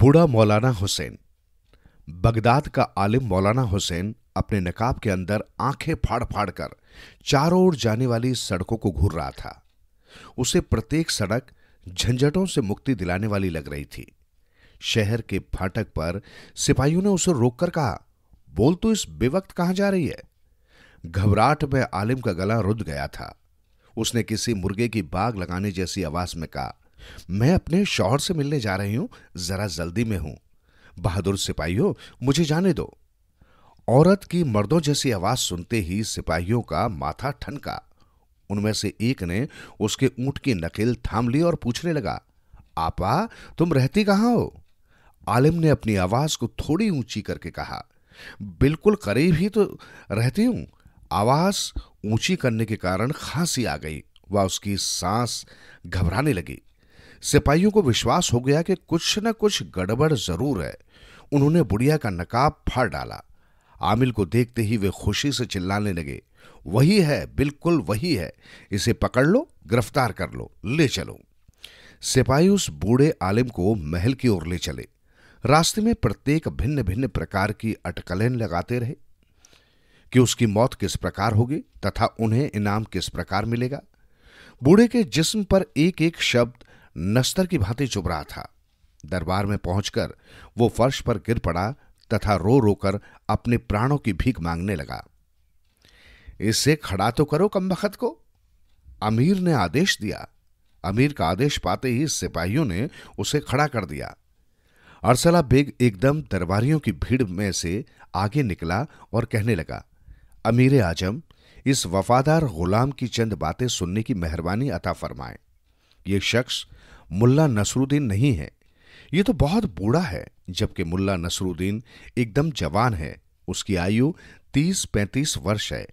बूढ़ा मौलाना हुसैन बगदाद का आलिम मौलाना हुसैन अपने नकाब के अंदर आंखें फाड़ फाड़ कर चारों ओर जाने वाली सड़कों को घूर रहा था उसे प्रत्येक सड़क झंझटों से मुक्ति दिलाने वाली लग रही थी शहर के फाटक पर सिपाहियों ने उसे रोककर कहा बोल तो इस बेवक्त कहां जा रही है घबराहट में आलिम का गला रुद गया था उसने किसी मुर्गे की बाग लगाने जैसी आवाज में कहा मैं अपने शौहर से मिलने जा रही हूं जरा जल्दी में हूं बहादुर सिपाहियों मुझे जाने दो औरत की मर्दों जैसी आवाज सुनते ही सिपाहियों का माथा ठनका उनमें से एक ने उसके ऊंट की नकेल थाम ली और पूछने लगा आपा तुम रहती कहां हो आलिम ने अपनी आवाज को थोड़ी ऊंची करके कहा बिल्कुल करीब ही तो रहती हूं आवाज ऊंची करने के कारण खांसी आ गई वह उसकी सांस घबराने लगी सिपाहियों को विश्वास हो गया कि कुछ न कुछ गड़बड़ जरूर है उन्होंने बुढ़िया का नकाब फाड़ डाला आमिल को देखते ही वे खुशी से चिल्लाने लगे वही है बिल्कुल वही है इसे पकड़ लो गिरफ्तार कर लो ले चलो सिपाही उस बूढ़े आलिम को महल की ओर ले चले रास्ते में प्रत्येक भिन्न भिन्न प्रकार की अटकलें लगाते रहे कि उसकी मौत किस प्रकार होगी तथा उन्हें इनाम किस प्रकार मिलेगा बूढ़े के जिस्म पर एक एक शब्द नस्तर की भांति चुभ रहा था दरबार में पहुंचकर वो फर्श पर गिर पड़ा तथा रो रोकर अपने प्राणों की भीख मांगने लगा इससे खड़ा तो करो कमबखत को अमीर ने आदेश दिया अमीर का आदेश पाते ही सिपाहियों ने उसे खड़ा कर दिया अरसला बेग एकदम दरबारियों की भीड़ में से आगे निकला और कहने लगा अमीर आजम इस वफादार गुलाम की चंद बातें सुनने की मेहरबानी अता फरमाए यह शख्स मुल्ला नसरुद्दीन नहीं है ये तो बहुत बूढ़ा है जबकि मुल्ला नसरुद्दीन एकदम जवान है उसकी आयु तीस पैंतीस वर्ष है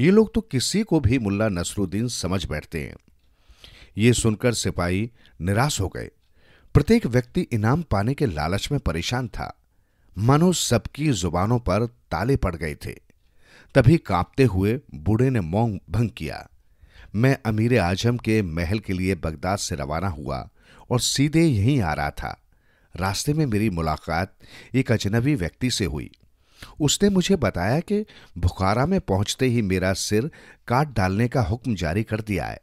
ये लोग तो किसी को भी मुल्ला नसरुद्दीन समझ बैठते हैं ये सुनकर सिपाही निराश हो गए प्रत्येक व्यक्ति इनाम पाने के लालच में परेशान था मानो सबकी जुबानों पर ताले पड़ गए थे तभी कांपते हुए बूढ़े ने मोंग भंग किया मैं अमीर आजम के महल के लिए बगदाद से रवाना हुआ और सीधे यहीं आ रहा था रास्ते में मेरी मुलाकात एक अजनबी व्यक्ति से हुई उसने मुझे बताया कि बुखारा में पहुंचते ही मेरा सिर काट डालने का हुक्म जारी कर दिया है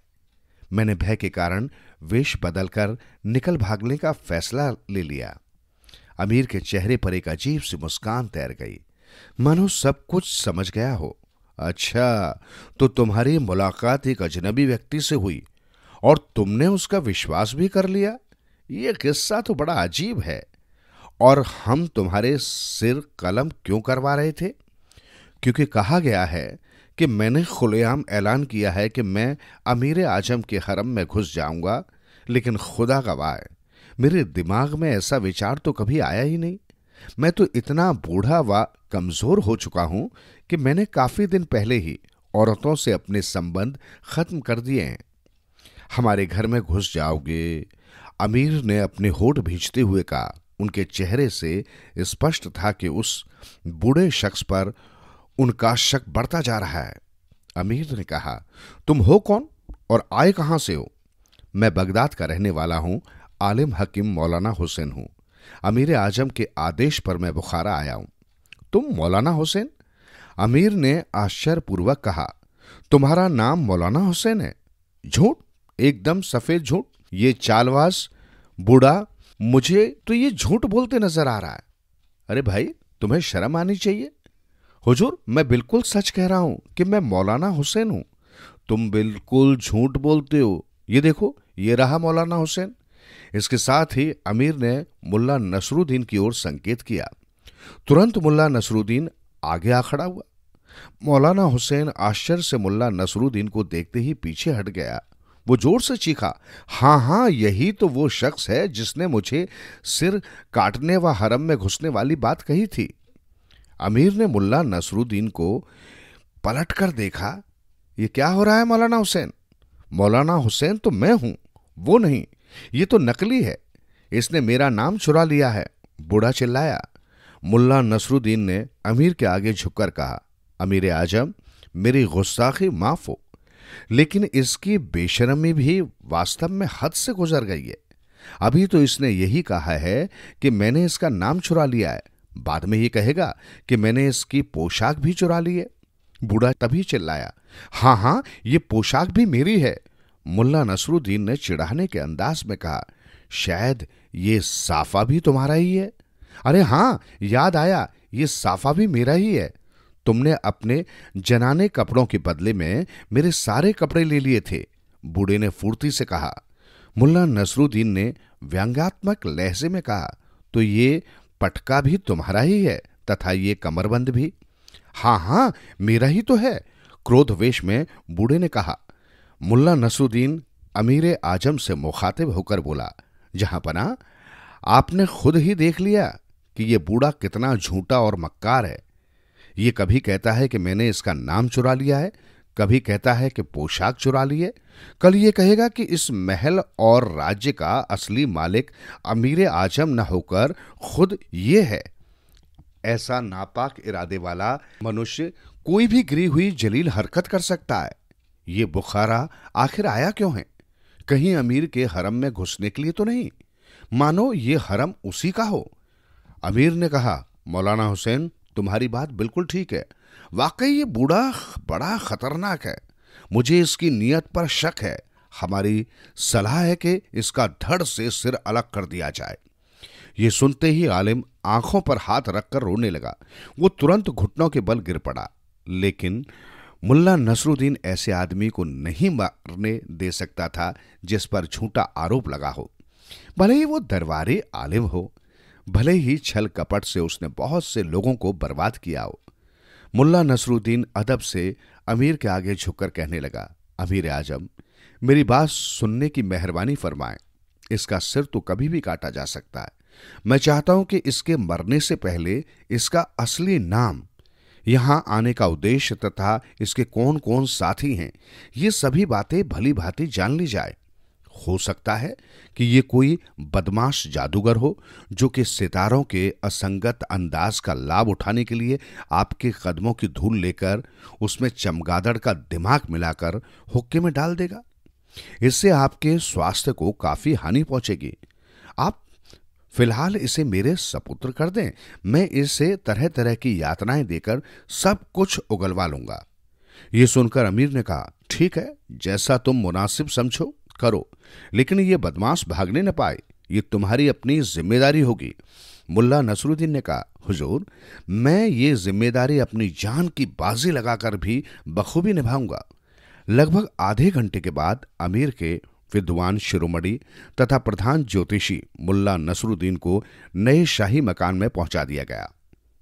मैंने भय के कारण वेश बदलकर निकल भागने का फैसला ले लिया अमीर के चेहरे पर एक अजीब सी मुस्कान तैर गई मनु सब कुछ समझ गया हो अच्छा तो तुम्हारी मुलाकात एक अजनबी व्यक्ति से हुई और तुमने उसका विश्वास भी कर लिया ये किस्सा तो बड़ा अजीब है और हम तुम्हारे सिर कलम क्यों करवा रहे थे क्योंकि कहा गया है कि मैंने खुलेआम ऐलान किया है कि मैं अमीर आजम के हरम में घुस जाऊंगा लेकिन खुदा गवाह मेरे दिमाग में ऐसा विचार तो कभी आया ही नहीं मैं तो इतना बूढ़ा व कमजोर हो चुका हूं कि मैंने काफी दिन पहले ही औरतों से अपने संबंध खत्म कर दिए हैं हमारे घर में घुस जाओगे अमीर ने अपने होठ भींचते हुए कहा उनके चेहरे से स्पष्ट था कि उस बूढ़े शख्स पर उनका शक बढ़ता जा रहा है अमीर ने कहा तुम हो कौन और आए कहां से हो मैं बगदाद का रहने वाला हूं आलिम हकीम मौलाना हुसैन हूं अमीर आजम के आदेश पर मैं बुखारा आया हूं तुम मौलाना हुसैन अमीर ने आश्चर्यपूर्वक कहा तुम्हारा नाम मौलाना हुसैन है झूठ एकदम सफेद झूठ ये चालवास बूढ़ा मुझे तो ये झूठ बोलते नजर आ रहा है अरे भाई तुम्हें शर्म आनी चाहिए हुजूर मैं बिल्कुल सच कह रहा हूं कि मैं मौलाना हुसैन हूं तुम बिल्कुल झूठ बोलते हो ये देखो ये रहा मौलाना हुसैन इसके साथ ही अमीर ने मुल्ला नसरुद्दीन की ओर संकेत किया तुरंत मुल्ला नसरुद्दीन आगे आ खड़ा हुआ मौलाना हुसैन आश्चर्य से मुल्ला नसरुद्दीन को देखते ही पीछे हट गया वो जोर से चीखा हाँ हाँ यही तो वो शख्स है जिसने मुझे सिर काटने व हरम में घुसने वाली बात कही थी अमीर ने मुल्ला नसरुद्दीन को पलट कर देखा ये क्या हो रहा है मौलाना हुसैन मौलाना हुसैन तो मैं हूं वो नहीं ये तो नकली है इसने मेरा नाम चुरा लिया है बूढ़ा चिल्लाया मुल्ला नसरुद्दीन ने अमीर के आगे झुककर कहा अमीर आजम मेरी गुस्साखी माफ हो लेकिन इसकी बेशरमी भी वास्तव में हद से गुजर गई है अभी तो इसने यही कहा है कि मैंने इसका नाम चुरा लिया है बाद में ही कहेगा कि मैंने इसकी पोशाक भी चुरा ली है बूढ़ा तभी चिल्लाया हां हां ये पोशाक भी मेरी है मुल्ला नसरुद्दीन ने चिढ़ाने के अंदाज में कहा शायद ये साफा भी तुम्हारा ही है अरे हां याद आया ये साफा भी मेरा ही है तुमने अपने जनाने कपड़ों के बदले में मेरे सारे कपड़े ले लिए थे बूढ़े ने फूर्ती से कहा मुल्ला नसरुद्दीन ने व्यंग्यात्मक लहजे में कहा तो ये पटका भी तुम्हारा ही है तथा ये कमरबंद भी हाँ हाँ मेरा ही तो है क्रोध वेश में बूढ़े ने कहा मुल्ला नसरुद्दीन अमीर आजम से मुखातिब होकर बोला जहां पना आपने खुद ही देख लिया कि ये बूढ़ा कितना झूठा और मक्कार है ये कभी कहता है कि मैंने इसका नाम चुरा लिया है कभी कहता है कि पोशाक चुरा लिए कल ये कहेगा कि इस महल और राज्य का असली मालिक अमीर आजम न होकर खुद ये है ऐसा नापाक इरादे वाला मनुष्य कोई भी गिरी हुई जलील हरकत कर सकता है ये बुखारा आखिर आया क्यों है कहीं अमीर के हरम में घुसने के लिए तो नहीं मानो ये हरम उसी का हो अमीर ने कहा मौलाना हुसैन तुम्हारी बात बिल्कुल ठीक है वाकई ये बूढ़ा बड़ा खतरनाक है मुझे इसकी नीयत पर शक है हमारी सलाह है कि इसका धड़ से सिर अलग कर दिया जाए ये सुनते ही आलिम आंखों पर हाथ रखकर रोने लगा वो तुरंत घुटनों के बल गिर पड़ा लेकिन मुल्ला नसरुद्दीन ऐसे आदमी को नहीं मारने दे सकता था जिस पर झूठा आरोप लगा हो भले ही वो दरबारी आलिम हो भले ही छल कपट से उसने बहुत से लोगों को बर्बाद किया हो मुल्ला नसरुद्दीन अदब से अमीर के आगे झुककर कहने लगा अमीर आजम मेरी बात सुनने की मेहरबानी फरमाए इसका सिर तो कभी भी काटा जा सकता है मैं चाहता हूं कि इसके मरने से पहले इसका असली नाम यहां आने का उद्देश्य तथा इसके कौन कौन साथी हैं ये सभी बातें भली भांति जान ली जाए हो सकता है कि ये कोई बदमाश जादूगर हो जो कि सितारों के असंगत अंदाज का लाभ उठाने के लिए आपके कदमों की धूल लेकर उसमें चमगादड़ का दिमाग मिलाकर हुक्के में डाल देगा इससे आपके स्वास्थ्य को काफ़ी हानि पहुंचेगी आप फिलहाल इसे मेरे सपुत्र कर दें मैं इसे तरह तरह की यातनाएं देकर सब कुछ उगलवा लूंगा यह सुनकर अमीर ने कहा ठीक है जैसा तुम मुनासिब समझो करो लेकिन ये बदमाश भागने न पाए ये तुम्हारी अपनी जिम्मेदारी होगी मुल्ला नसरुद्दीन ने कहा हुजूर मैं ये जिम्मेदारी अपनी जान की बाजी लगाकर भी बखूबी निभाऊंगा लगभग आधे घंटे के बाद अमीर के विद्वान शिरोमणि तथा प्रधान ज्योतिषी मुल्ला नसरुद्दीन को नए शाही मकान में पहुंचा दिया गया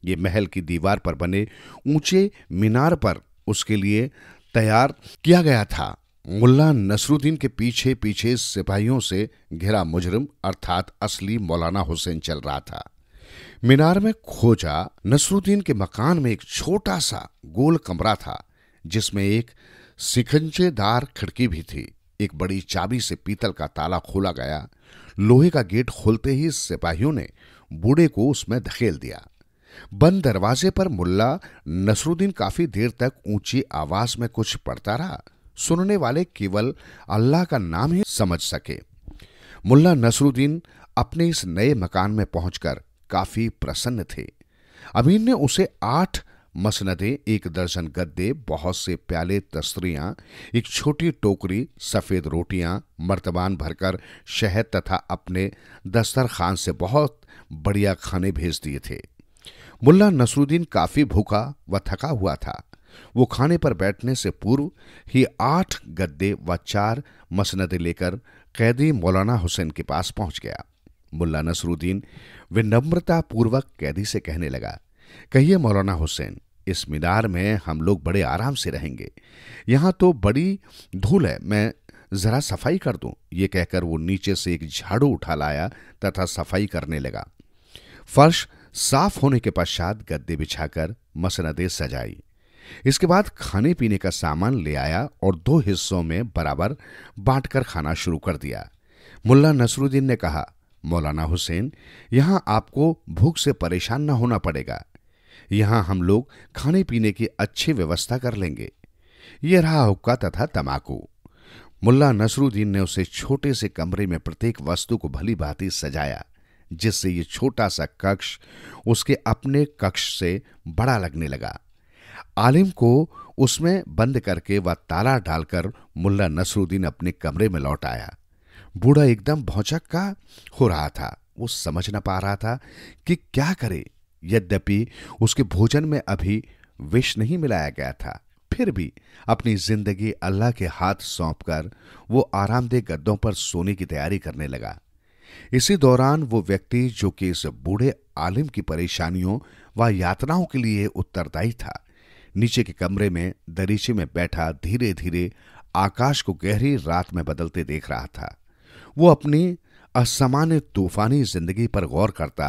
ये महल की दीवार पर बने ऊंचे मीनार पर उसके लिए तैयार किया गया था मुल्ला नसरुद्दीन के पीछे पीछे सिपाहियों से घिरा मुजरिम अर्थात असली मौलाना हुसैन चल रहा था मीनार में खोजा नसरुद्दीन के मकान में एक छोटा सा गोल कमरा था जिसमें एक सिखंजेदार खिड़की भी थी एक बड़ी चाबी से पीतल का ताला खोला गया लोहे का गेट खोलते ही सिपाहियों ने बूढ़े को उसमें धकेल दिया बंद दरवाजे पर मुल्ला नसरुद्दीन काफी देर तक ऊंची आवाज में कुछ पढ़ता रहा सुनने वाले केवल अल्लाह का नाम ही समझ सके मुल्ला नसरुद्दीन अपने इस नए मकान में पहुंचकर काफी प्रसन्न थे अमीन ने उसे आठ मसनदे एक दर्जन गद्दे बहुत से प्याले तस्तरियां एक छोटी टोकरी सफ़ेद रोटियां मर्तबान भरकर शहद तथा अपने दस्तरखान से बहुत बढ़िया खाने भेज दिए थे मुल्ला नसरुद्दीन काफी भूखा व थका हुआ था वो खाने पर बैठने से पूर्व ही आठ गद्दे व चार मसनदे लेकर कैदी मौलाना हुसैन के पास पहुंच गया मुल्ला नसरुद्दीन विनम्रता पूर्वक कैदी से कहने लगा कहिए मौलाना हुसैन इस मीनार में हम लोग बड़े आराम से रहेंगे यहां तो बड़ी धूल है मैं जरा सफाई कर दूं ये कहकर वो नीचे से एक झाड़ू उठा लाया तथा सफाई करने लगा फर्श साफ होने के पश्चात गद्दे बिछाकर मसनदे सजाई इसके बाद खाने पीने का सामान ले आया और दो हिस्सों में बराबर बांटकर खाना शुरू कर दिया मुल्ला नसरुद्दीन ने कहा मौलाना हुसैन यहाँ आपको भूख से परेशान न होना पड़ेगा यहाँ हम लोग खाने पीने की अच्छी व्यवस्था कर लेंगे ये रहा हुक्का तथा तमाकू मुल्ला नसरुद्दीन ने उसे छोटे से कमरे में प्रत्येक वस्तु को भली भांति सजाया जिससे ये छोटा सा कक्ष उसके अपने कक्ष से बड़ा लगने लगा आलिम को उसमें बंद करके व ताला डालकर मुल्ला नसरुद्दीन अपने कमरे में लौट आया बूढ़ा एकदम भौचक का हो रहा था वो समझ न पा रहा था कि क्या करे यद्यपि उसके भोजन में अभी विष नहीं मिलाया गया था फिर भी अपनी जिंदगी अल्लाह के हाथ सौंपकर वो आरामदेह गद्दों पर सोने की तैयारी करने लगा इसी दौरान वो व्यक्ति जो कि इस बूढ़े आलिम की परेशानियों व यातनाओं के लिए उत्तरदायी था नीचे के कमरे में दरीचे में बैठा धीरे धीरे आकाश को गहरी रात में बदलते देख रहा था वो अपनी असामान्य तूफानी जिंदगी पर गौर करता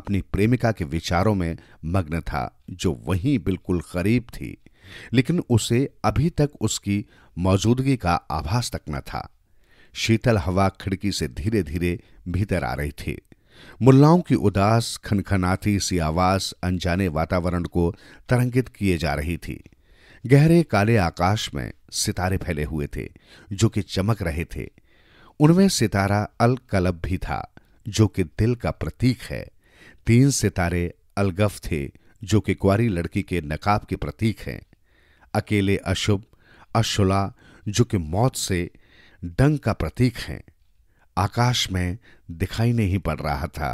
अपनी प्रेमिका के विचारों में मग्न था जो वहीं बिल्कुल करीब थी लेकिन उसे अभी तक उसकी मौजूदगी का आभास तक न था शीतल हवा खिड़की से धीरे धीरे भीतर आ रही थी मुल्लाओं की उदास खनखनाती सी आवाज अनजाने वातावरण को तरंगित किए जा रही थी गहरे काले आकाश में सितारे फैले हुए थे जो कि चमक रहे थे उनमें सितारा अल कलब भी था जो कि दिल का प्रतीक है तीन सितारे अलगफ थे जो कि कुआरी लड़की के नकाब के प्रतीक हैं अकेले अशुभ अशुला जो कि मौत से डंग का प्रतीक हैं आकाश में दिखाई नहीं पड़ रहा था